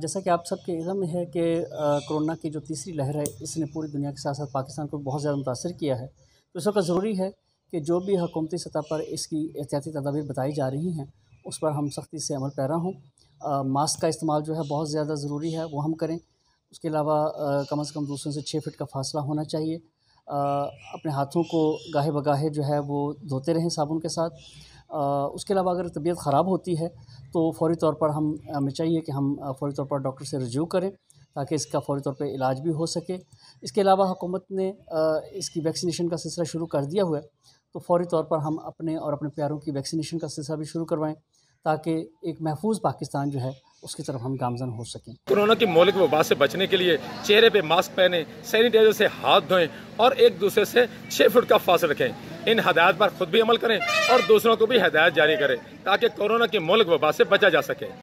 जैसा कि आप सबके इलम है कि कोरोना की जो तीसरी लहर है इसने पूरी दुनिया के साथ साथ पाकिस्तान को बहुत ज़्यादा मुतासर किया है तो इस वक्त ज़रूरी है कि जो भी हकूमती सतह पर इसकी एहतियाती तदाबीर बताई जा रही हैं उस पर हम सख्ती से अमल पैरा हों मास्क का इस्तेमाल जो है बहुत ज़्यादा ज़रूरी है वो हम करें उसके अलावा कम अज़ कम दूसरों से छः फिट का फासला होना चाहिए आ, अपने हाथों को गाहे बगाहे जो है वो धोते रहें साबुन के साथ उसके अलावा अगर तबीयत ख़राब होती है तो फ़ौरी तौर पर हम हमें चाहिए कि हम फ़ौरी तौर पर डॉक्टर से रजू करें ताकि इसका फ़ौरी तौर पर इलाज भी हो सके इसके अलावा हुकूमत ने इसकी वैक्सीनेशन का सिलसिला शुरू कर दिया हुआ है तो फौरी तौर पर हम अपने और अपने प्यारों की वैक्सीनेशन का सिलसिला भी शुरू करवाएँ ताकि एक महफूज पाकिस्तान जो है उसकी तरफ हम गामजन हो सकें कोरोना की मौलिक वबा से बचने के लिए चेहरे पे मास्क पहने सैनिटाइजर से हाथ धोएं और एक दूसरे से छः फुट का फासला रखें इन हदायत पर खुद भी अमल करें और दूसरों को भी हदायत जारी करें ताकि कोरोना की मुल्क वबा से बचा जा सके